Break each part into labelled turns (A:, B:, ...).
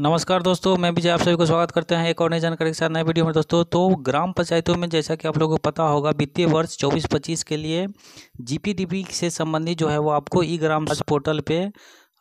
A: नमस्कार दोस्तों मैं भी जय आप सभी को स्वागत करते हैं एक और नई जानकारी के साथ नए वीडियो में दोस्तों तो ग्राम पंचायतों में जैसा कि आप लोगों को पता होगा वित्तीय वर्ष चौबीस पच्चीस के लिए जीपीडीपी से संबंधित जो है वो आपको ई ग्राम पोर्टल पे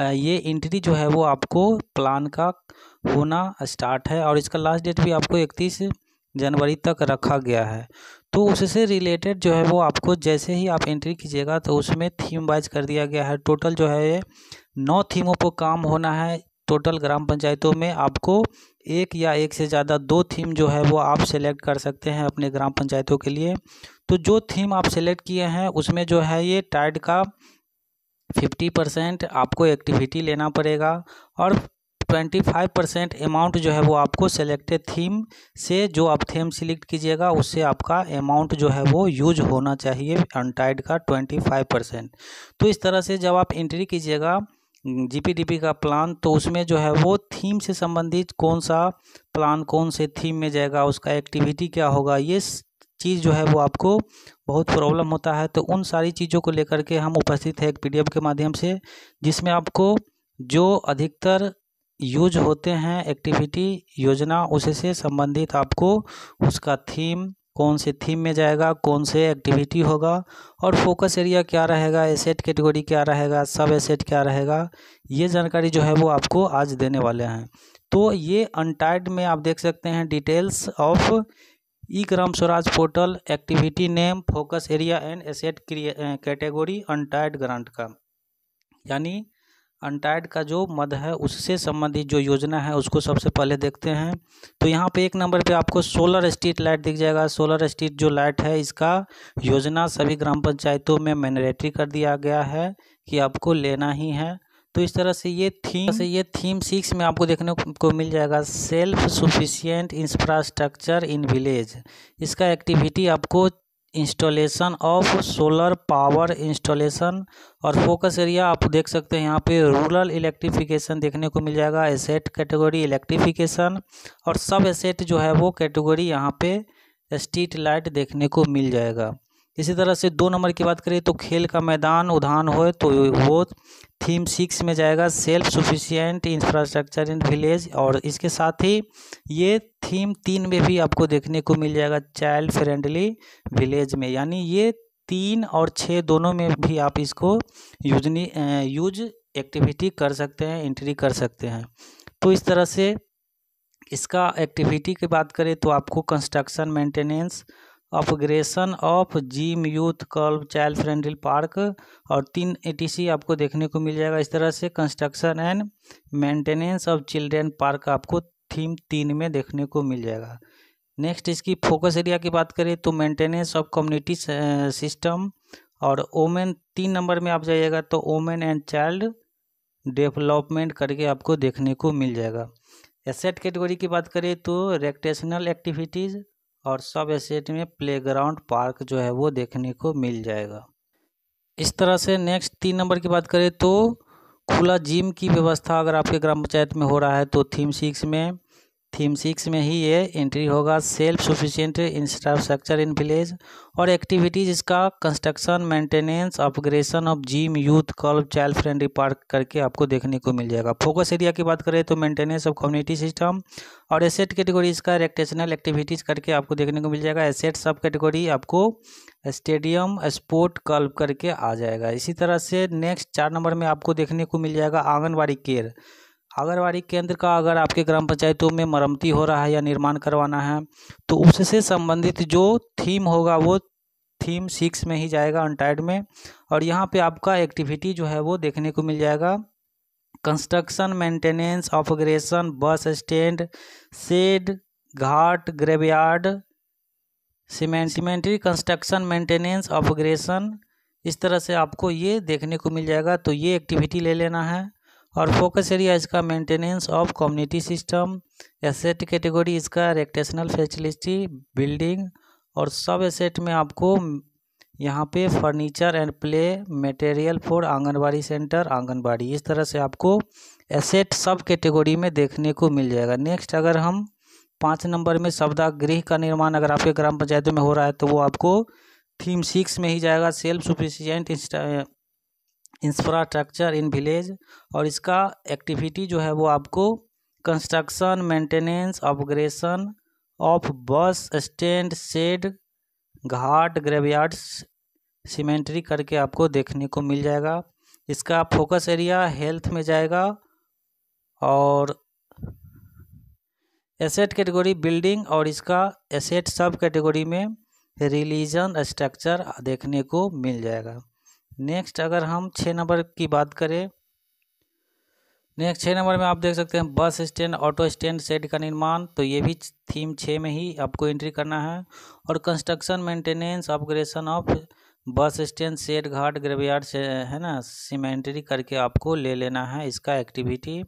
A: ये एंट्री जो है वो आपको प्लान का होना स्टार्ट है और इसका लास्ट डेट भी आपको इकतीस जनवरी तक रखा गया है तो उससे रिलेटेड जो है वो आपको जैसे ही आप एंट्री कीजिएगा तो उसमें थीम वाइज कर दिया गया है टोटल जो है नौ थीमों पर काम होना है टोटल ग्राम पंचायतों में आपको एक या एक से ज़्यादा दो थीम जो है वो आप सेलेक्ट कर सकते हैं अपने ग्राम पंचायतों के लिए तो जो थीम आप सेलेक्ट किए हैं उसमें जो है ये टाइड का फिफ्टी परसेंट आपको एक्टिविटी लेना पड़ेगा और ट्वेंटी फाइव परसेंट अमाउंट जो है वो आपको सेलेक्टेड थीम से जो आप थीम सिलेक्ट कीजिएगा उससे आपका अमाउंट जो है वो यूज होना चाहिए अनटाइड का ट्वेंटी फाइव परसेंट तो इस तरह से जब आप एंट्री कीजिएगा जीपीडीपी का प्लान तो उसमें जो है वो थीम से संबंधित कौन सा प्लान कौन से थीम में जाएगा उसका एक्टिविटी क्या होगा ये चीज़ जो है वो आपको बहुत प्रॉब्लम होता है तो उन सारी चीज़ों को लेकर के हम उपस्थित है एक पीडीएफ के माध्यम से जिसमें आपको जो अधिकतर यूज होते हैं एक्टिविटी योजना उससे संबंधित आपको उसका थीम कौन से थीम में जाएगा कौन से एक्टिविटी होगा और फोकस एरिया क्या रहेगा एसेट कैटेगरी क्या रहेगा सब एसेट क्या रहेगा ये जानकारी जो है वो आपको आज देने वाले हैं तो ये अनटाइड में आप देख सकते हैं details of e Gram Swaraj portal activity name focus area and asset category untied grant का यानी अनटाइड का जो मद है उससे संबंधित जो योजना है उसको सबसे पहले देखते हैं तो यहाँ पे एक नंबर पे आपको सोलर स्ट्रीट लाइट दिख जाएगा सोलर स्ट्रीट जो लाइट है इसका योजना सभी ग्राम पंचायतों में मैनरेटरी कर दिया गया है कि आपको लेना ही है तो इस तरह से ये थीम से ये थीम सिक्स में आपको देखने को मिल जाएगा self sufficient infrastructure in village इसका एक्टिविटी आपको installation of solar power installation और फोकस एरिया आप देख सकते हैं यहाँ पे रूरल इलेक्ट्रिफिकेशन देखने को मिल जाएगा एसेट कैटेगरी इलेक्ट्रिफिकेशन और सब एसेट जो है वो कैटेगरी यहाँ पे स्ट्रीट लाइट देखने को मिल जाएगा इसी तरह से दो नंबर की बात करें तो खेल का मैदान उधान हो तो वो थीम सिक्स में जाएगा self sufficient infrastructure in village और इसके साथ ही ये थीम तीन में भी आपको देखने को मिल जाएगा चाइल्ड फ्रेंडली विलेज में यानी ये तीन और छः दोनों में भी आप इसको यूजनी यूज एक्टिविटी कर सकते हैं एंट्री कर सकते हैं तो इस तरह से इसका एक्टिविटी की बात करें तो आपको construction maintenance upgradation of gym youth club child friendly park और तीन एटीसी आपको देखने को मिल जाएगा इस तरह से construction and maintenance of children park आपको थीम तीन में देखने को मिल जाएगा नेक्स्ट इसकी फोकस एरिया की बात करें तो मेंटेनेंस ऑफ कम्युनिटी सिस्टम और ओमेन तीन नंबर में आप जाइएगा तो ओमेन एंड चाइल्ड डेवलपमेंट करके आपको देखने को मिल जाएगा एसेट कैटेगरी की बात करें तो रेक्टेशनल एक्टिविटीज़ और सब एसेट में प्लेग्राउंड पार्क जो है वो देखने को मिल जाएगा इस तरह से नेक्स्ट तीन नंबर की बात करें तो खुला जिम की व्यवस्था अगर आपके ग्राम पंचायत में हो रहा है तो थीम सिक्स में थीम सिक्स में ही ये एंट्री होगा self sufficient infrastructure in village और एक्टिविटीज़ इसका construction maintenance upgradation of gym youth club child friendly park करके आपको देखने को मिल जाएगा फोकस एरिया की बात करें तो मेंटेनेंस ऑफ कम्युनिटी सिस्टम और एसेट कैटेगरी इसका रेक्टेशनल एक्टिविटीज़ करके आपको देखने को मिल जाएगा एसेट सब कैटेगरी आपको स्टेडियम स्पोर्ट क्लब करके आ जाएगा इसी तरह से नेक्स्ट चार नंबर में आपको देखने को मिल जाएगा आंगनबाड़ी केयर आंगनबाड़ी केंद्र का अगर आपके ग्राम पंचायतों में मरम्मती हो रहा है या निर्माण करवाना है तो उससे संबंधित जो थीम होगा वो थीम सिक्स में ही जाएगा अनटाइड में और यहाँ पे आपका एक्टिविटी जो है वो देखने को मिल जाएगा construction maintenance upgradation bus stand shed ghat graveyard cemetery construction maintenance upgradation इस तरह से आपको ये देखने को मिल जाएगा तो ये एक्टिविटी ले लेना है और फोकस एरिया इसका maintenance of community system asset category इसका रेक्टेशनल फैसिलिटी बिल्डिंग और सब एसेट में आपको यहाँ पे furniture and play material for anganwadi centre anganwadi इस तरह से आपको एसेट सब कैटेगरी में देखने को मिल जाएगा नेक्स्ट अगर हम पाँच नंबर में शब्दा गृह का निर्माण अगर आपके ग्राम पंचायत में हो रहा है तो वो आपको थीम सिक्स में ही जाएगा self sufficient infrastructure in village और इसका एक्टिविटी जो है वो आपको construction maintenance upgradation of bus stand shed ghat graveyard cemetery करके आपको देखने को मिल जाएगा इसका फोकस एरिया हेल्थ में जाएगा और एसेट कैटेगरी बिल्डिंग और इसका एसेट सब कैटेगरी में रिलीजन स्ट्रक्चर देखने को मिल जाएगा नेक्स्ट अगर हम छः नंबर की बात करें नेक्स्ट छः नंबर में आप देख सकते हैं bus stand auto stand set का निर्माण तो ये भी थीम छः में ही आपको एंट्री करना है और construction maintenance upgradation of bus stand shed ghat graveyard से है ना सीमेंट्री करके आपको ले लेना है इसका एक्टिविटी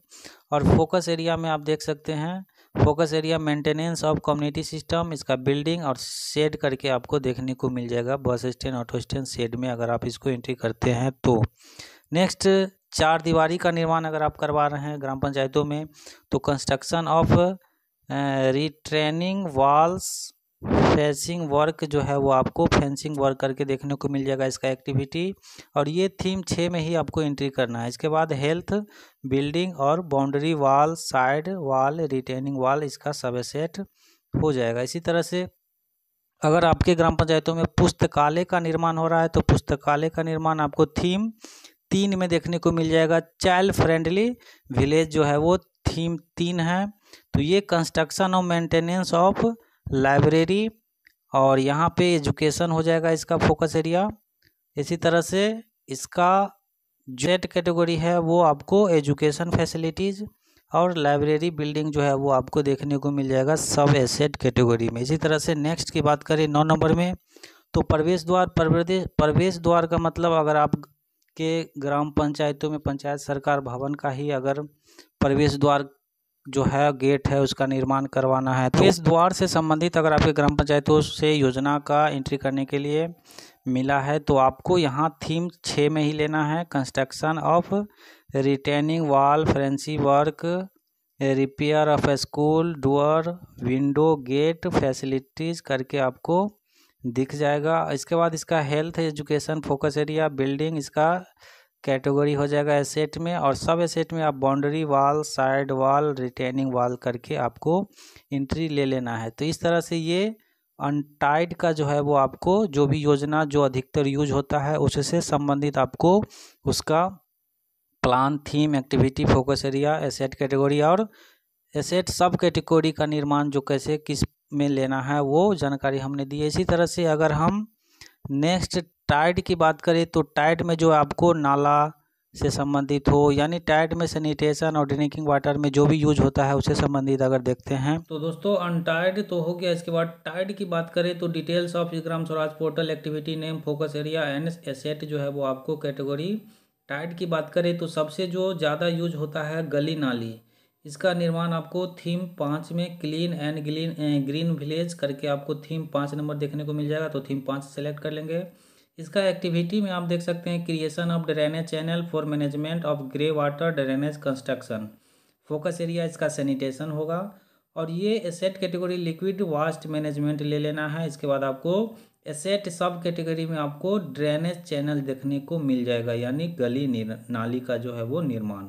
A: और फोकस एरिया में आप देख सकते हैं focus area maintenance of community system इसका बिल्डिंग और शेड करके आपको देखने को मिल जाएगा bus stand auto stand shade में अगर आप इसको एंट्री करते हैं तो नेक्स्ट चार दीवारी का निर्माण अगर आप करवा रहे हैं ग्राम पंचायतों में तो construction of retaining walls fencing work जो है वो आपको फेंसिंग वर्क करके देखने को मिल जाएगा इसका एक्टिविटी और ये थीम छः में ही आपको एंट्री करना है इसके बाद हेल्थ बिल्डिंग और boundary wall side wall retaining wall इसका सब सेट हो जाएगा इसी तरह से अगर आपके ग्राम पंचायतों में पुस्तकालय का निर्माण हो रहा है तो पुस्तकालय का निर्माण आपको थीम तीन में देखने को मिल जाएगा चाइल्ड फ्रेंडली विलेज जो है वो थीम तीन है तो ये कंस्ट्रक्शन और मेंटेनेंस ऑफ लाइब्रेरी और यहाँ पे एजुकेशन हो जाएगा इसका फोकस एरिया इसी तरह से इसका जेड कैटेगरी है वो आपको एजुकेशन फैसिलिटीज़ और लाइब्रेरी बिल्डिंग जो है वो आपको देखने को मिल जाएगा सब एसेट कैटेगरी में इसी तरह से नेक्स्ट की बात करें नौ नंबर में तो प्रवेश द्वार प्रवेश प्रवेश द्वार का मतलब अगर आप के ग्राम पंचायतों में पंचायत सरकार भवन का ही अगर प्रवेश द्वार जो है गेट है उसका निर्माण करवाना है तो, तो इस द्वार से संबंधित अगर आपके ग्राम पंचायतों से योजना का एंट्री करने के लिए मिला है तो आपको यहाँ थीम छः में ही लेना है कंस्ट्रक्शन ऑफ रिटेनिंग वॉल फ्रेंसी work repair of school door window gate facilities करके आपको दिख जाएगा इसके बाद इसका health education focus area building इसका कैटेगरी हो जाएगा एसेट में और सब एसेट में आप boundary wall side wall retaining वाल करके आपको एंट्री ले लेना है तो इस तरह से ये अनटाइड का जो है वो आपको जो भी योजना जो अधिकतर यूज होता है उससे संबंधित आपको उसका plan theme activity focus area asset category और एसेट सब कैटेगरी का निर्माण जो कैसे किस में लेना है वो जानकारी हमने दी है इसी तरह से अगर हम नेक्स्ट टाइड की बात करें तो टाइड में जो आपको नाला से संबंधित हो यानी टाइड में सैनिटेशन और ड्रिंकिंग वाटर में जो भी यूज होता है उससे संबंधित अगर देखते हैं तो दोस्तों अनटाइड तो हो गया इसके बाद टाइड की बात करें तो details of Gram Swaraj portal activity name focus area and asset जो है वो आपको कैटेगरी टाइड की बात करें तो सबसे जो ज़्यादा यूज होता है गली नाली इसका निर्माण आपको थीम पाँच में clean and green green village करके आपको थीम पाँच नंबर देखने को मिल जाएगा तो थीम पाँच सेलेक्ट कर लेंगे इसका एक्टिविटी में आप देख सकते हैं creation of drainage channel for management of grey water drainage construction focus area इसका सैनिटेशन होगा और ये asset category liquid waste management ले लेना है इसके बाद आपको एसेट सब कैटेगरी में आपको ड्रेनेज चैनल देखने को मिल जाएगा यानी गली नाली का जो है वो निर्माण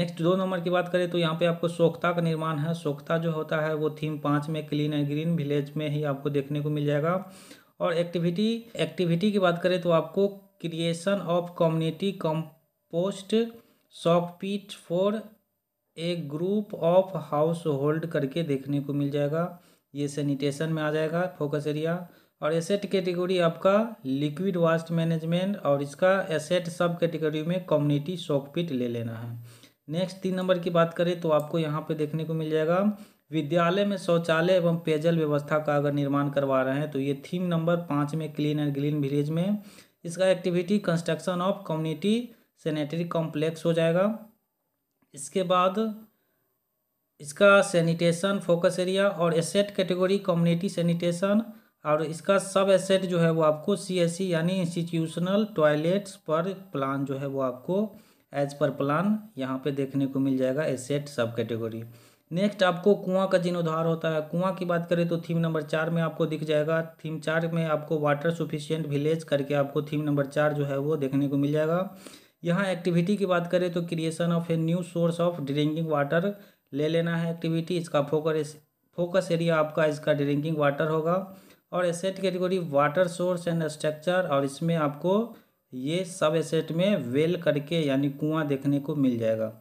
A: नेक्स्ट दो नंबर की बात करें तो यहाँ पे आपको सोख्ता का निर्माण है सोख्ता जो होता है वो थीम पाँच में क्लीन एंड ग्रीन विलेज में ही आपको देखने को मिल जाएगा और एक्टिविटी एक्टिविटी की बात करें तो आपको creation of community compost shock for a group of household करके देखने को मिल जाएगा ये सैनिटेशन में आ जाएगा फोकस एरिया और एसेट कैटेगरी आपका लिक्विड वास्ट मैनेजमेंट और इसका एसेट सब कैटेगरी में कम्युनिटी शॉकपिट ले लेना है नेक्स्ट तीन नंबर की बात करें तो आपको यहाँ पे देखने को मिल जाएगा विद्यालय में शौचालय एवं पेयजल व्यवस्था का अगर निर्माण करवा रहे हैं तो ये थीम नंबर पाँच में क्लीन एंड ग्रीन विलेज में इसका activity construction of community sanitary complex हो जाएगा इसके बाद इसका सैनिटेशन फोकस एरिया और एसेट कैटेगरी कम्युनिटी सैनिटेशन और इसका सब एसेट जो है वो आपको सी e यानी इंस्टीट्यूशनल टॉयलेट्स पर प्लान जो है वो आपको एज पर प्लान यहाँ पे देखने को मिल जाएगा एसेट सब कैटेगरी नेक्स्ट आपको कुआं का जीर्णोद्धार होता है कुआं की बात करें तो थीम नंबर चार में आपको दिख जाएगा थीम चार में आपको वाटर सुफिशियंट विलेज करके आपको थीम नंबर चार जो है वो देखने को मिल जाएगा यहाँ एक्टिविटी की बात करें तो creation of a new source of drinking water ले लेना है एक्टिविटी इसका फोकस फोकस एरिया आपका इसका ड्रिंकिंग वाटर होगा और asset category water source and structure और इसमें आपको ये सब एसेट में वेल करके यानी कुआं देखने को मिल जाएगा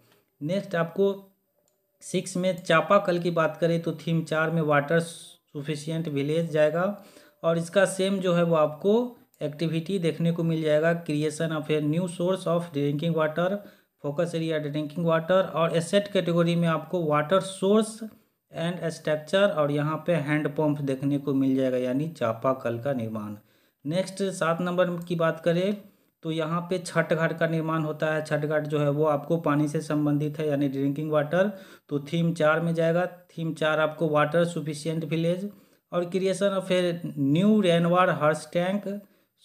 A: नेक्स्ट आपको सिक्स में चापाकल की बात करें तो थीम चार में वाटर सुफिशियंट विलेज जाएगा और इसका सेम जो है वो आपको एक्टिविटी देखने को मिल जाएगा creation of a new source of drinking water focus area drinking water और एसेट कैटेगरी में आपको वाटर सोर्स एंड स्ट्रक्चर और यहाँ पे हैंड पंप देखने को मिल जाएगा यानी चापाकल का निर्माण नेक्स्ट सात नंबर की बात करें तो यहाँ पे छठ घाट का निर्माण होता है छठ घाट जो है वो आपको पानी से संबंधित है यानी ड्रिंकिंग वाटर तो थीम चार में जाएगा थीम चार आपको वाटर सुफिशियंट विलेज और creation of a new rainwater harvest tank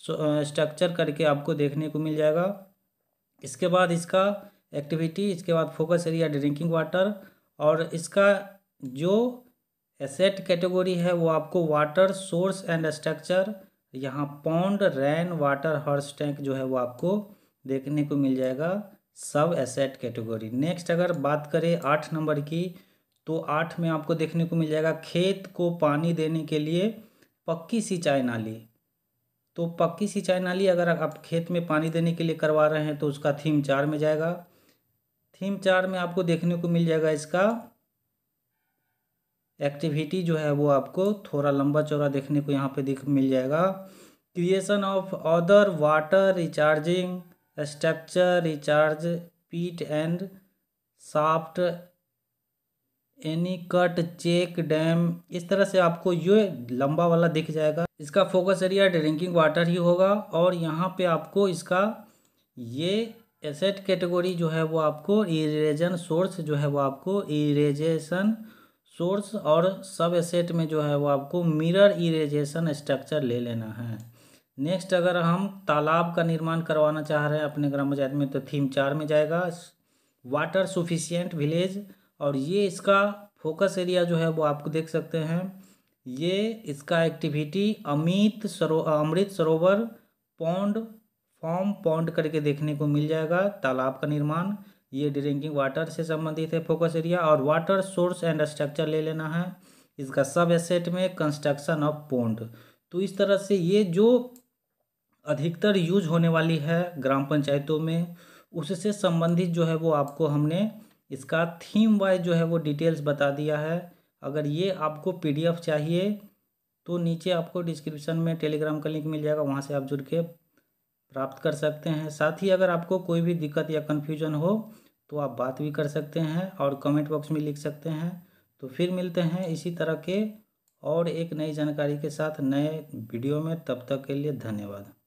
A: structure करके आपको देखने को मिल जाएगा इसके बाद इसका एक्टिविटी इसके बाद फोकस एरिया ड्रिंकिंग वाटर और इसका जो एसेट कैटेगोरी है वो आपको वाटर सोर्स एंड स्ट्रक्चर यहाँ pond rain water harvest tank जो है वो आपको देखने को मिल जाएगा सब एसेट कैटेगरी नेक्स्ट अगर बात करें आठ नंबर की तो आठ में आपको देखने को मिल जाएगा खेत को पानी देने के लिए पक्की सिंचाई नाली तो पक्की सिंचाई नाली अगर आप खेत में पानी देने के लिए करवा रहे हैं तो उसका थीम चार में जाएगा थीम चार में आपको देखने को मिल जाएगा इसका एक्टिविटी जो है वो आपको थोड़ा लंबा चौड़ा देखने को यहाँ पे दिख मिल जाएगा creation of other water recharging structure recharge pit and shaft any cut check dam इस तरह से आपको ये लंबा वाला दिख जाएगा इसका फोकस एरिया ड्रिंकिंग वाटर ही होगा और यहाँ पे आपको इसका ये एसेट कैटेगोरी जो है वो आपको इरेजन सोर्स जो है वो आपको इरेजेशन सोर्स और सब एसेट में जो है वो आपको मिरर इरेजेशन स्ट्रक्चर ले लेना है नेक्स्ट अगर हम तालाब का निर्माण करवाना चाह रहे हैं अपने ग्राम पंचायत में तो थीम चार में जाएगा वाटर सुफिशियंट विलेज और ये इसका फोकस एरिया जो है वो आपको देख सकते हैं ये इसका एक्टिविटी अमित सरो अमृत सरोवर पौंड फॉर्म पौंड करके देखने को मिल जाएगा तालाब का निर्माण ये ड्रिंकिंग वाटर से संबंधित है फोकस एरिया और वाटर सोर्स एंड स्ट्रक्चर ले लेना है इसका सब एसेट में कंस्ट्रक्शन ऑफ पोन्ड तो इस तरह से ये जो अधिकतर यूज होने वाली है ग्राम पंचायतों में उससे संबंधित जो है वो आपको हमने इसका थीम वाइज जो है वो डिटेल्स बता दिया है अगर ये आपको पीडीएफ चाहिए तो नीचे आपको डिस्क्रिप्शन में टेलीग्राम का लिंक मिल जाएगा वहाँ से आप जुड़ के प्राप्त कर सकते हैं साथ ही अगर आपको कोई भी दिक्कत या कन्फ्यूजन हो तो आप बात भी कर सकते हैं और कमेंट बॉक्स में लिख सकते हैं तो फिर मिलते हैं इसी तरह के और एक नई जानकारी के साथ नए वीडियो में तब तक के लिए धन्यवाद